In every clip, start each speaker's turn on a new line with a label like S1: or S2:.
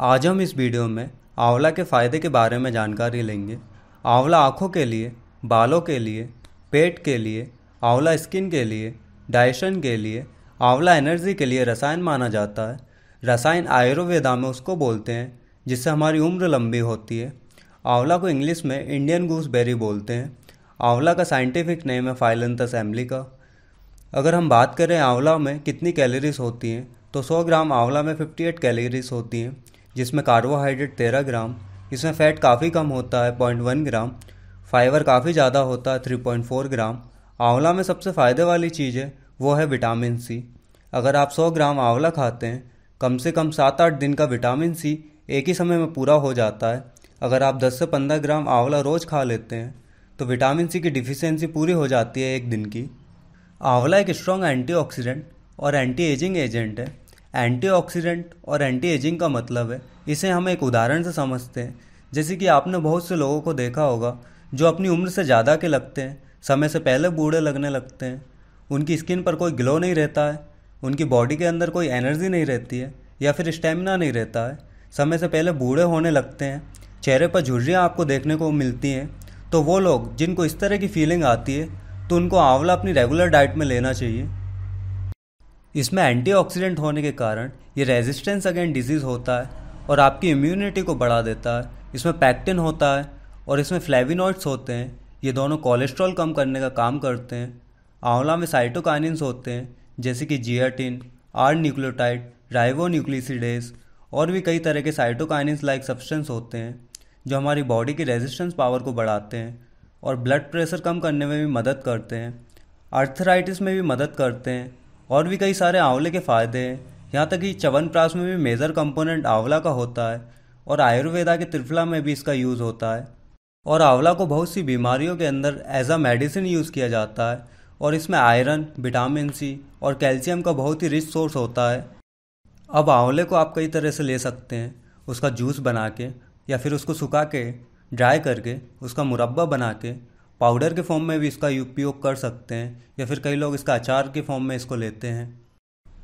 S1: आज हम इस वीडियो में आंवला के फ़ायदे के बारे में जानकारी लेंगे आंवला आँखों के लिए बालों के लिए पेट के लिए आंवला स्किन के लिए डाइशन के लिए आंवला एनर्जी के लिए रसायन माना जाता है रसायन आयुर्वेदा में उसको बोलते हैं जिससे हमारी उम्र लंबी होती है आंवला को इंग्लिश में इंडियन गूसबेरी बोलते हैं आंवला का साइंटिफिक नेम है फाइलंथस का अगर हम बात करें आंवला में कितनी कैलोरीज होती हैं तो 100 ग्राम आंवला में 58 कैलोरीज होती हैं जिसमें कार्बोहाइड्रेट तेरह ग्राम इसमें फ़ैट काफ़ी कम होता है पॉइंट वन ग्राम फाइबर काफ़ी ज़्यादा होता है थ्री पॉइंट फोर ग्राम आंवला में सबसे फ़ायदे वाली चीज़ है वो है विटामिन सी अगर आप सौ ग्राम आंवला खाते हैं कम से कम सात आठ दिन का विटामिन सी एक ही समय में पूरा हो जाता है अगर आप दस से पंद्रह ग्राम आंवला रोज़ खा लेते हैं तो विटामिन सी की डिफिशेंसी पूरी हो जाती है एक दिन की आंवला एक स्ट्रॉन्ग एंटी और एंटी एजिंग एजेंट है एंटीऑक्सीडेंट और एंटी एजिंग का मतलब है इसे हम एक उदाहरण से समझते हैं जैसे कि आपने बहुत से लोगों को देखा होगा जो अपनी उम्र से ज़्यादा के लगते हैं समय से पहले बूढ़े लगने लगते हैं उनकी स्किन पर कोई ग्लो नहीं रहता है उनकी बॉडी के अंदर कोई एनर्जी नहीं रहती है या फिर स्टेमिना नहीं रहता है समय से पहले बूढ़े होने लगते हैं चेहरे पर झुर्रियाँ आपको देखने को मिलती हैं तो वो लोग जिनको इस तरह की फीलिंग आती है तो उनको आंवला अपनी रेगुलर डाइट में लेना चाहिए इसमें एंटीऑक्सीडेंट होने के कारण ये रेजिस्टेंस अगेंस्ट डिजीज़ होता है और आपकी इम्यूनिटी को बढ़ा देता है इसमें पैक्टिन होता है और इसमें फ्लेविनॉइड्स होते हैं ये दोनों कोलेस्ट्रॉल कम करने का काम करते हैं आंवला में साइटोकाइनिन्स होते हैं जैसे कि जियाटिन आर न्यूक्लियोटाइड न्यूक्लिसडेस और भी कई तरह के साइटोकाइनिन्स लाइक सब्सटेंस होते हैं जो हमारी बॉडी की रेजिस्टेंस पावर को बढ़ाते हैं और ब्लड प्रेशर कम करने में भी मदद करते हैं अर्थराइटिस में भी मदद करते हैं और भी कई सारे आंवले के फ़ायदे हैं यहाँ तक कि च्यवनप्राश में भी मेजर कंपोनेंट आंवला का होता है और आयुर्वेदा के त्रिफला में भी इसका यूज़ होता है और आंवला को बहुत सी बीमारियों के अंदर एज अ मेडिसिन यूज़ किया जाता है और इसमें आयरन विटामिन सी और कैल्शियम का बहुत ही रिच सोर्स होता है अब आंवले को आप कई तरह से ले सकते हैं उसका जूस बना के या फिर उसको सुखा के ड्राई करके उसका मुरब्बा बना के पाउडर के फॉर्म में भी इसका उपयोग कर सकते हैं या फिर कई लोग इसका अचार के फॉर्म में इसको लेते हैं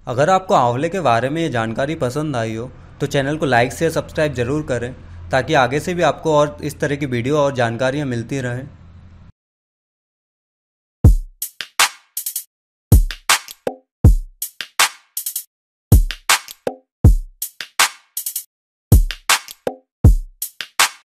S1: अगर आपको आंवले के बारे में ये जानकारी पसंद आई हो तो चैनल को लाइक से सब्सक्राइब जरूर करें ताकि आगे से भी आपको और इस तरह की वीडियो और जानकारियाँ मिलती रहें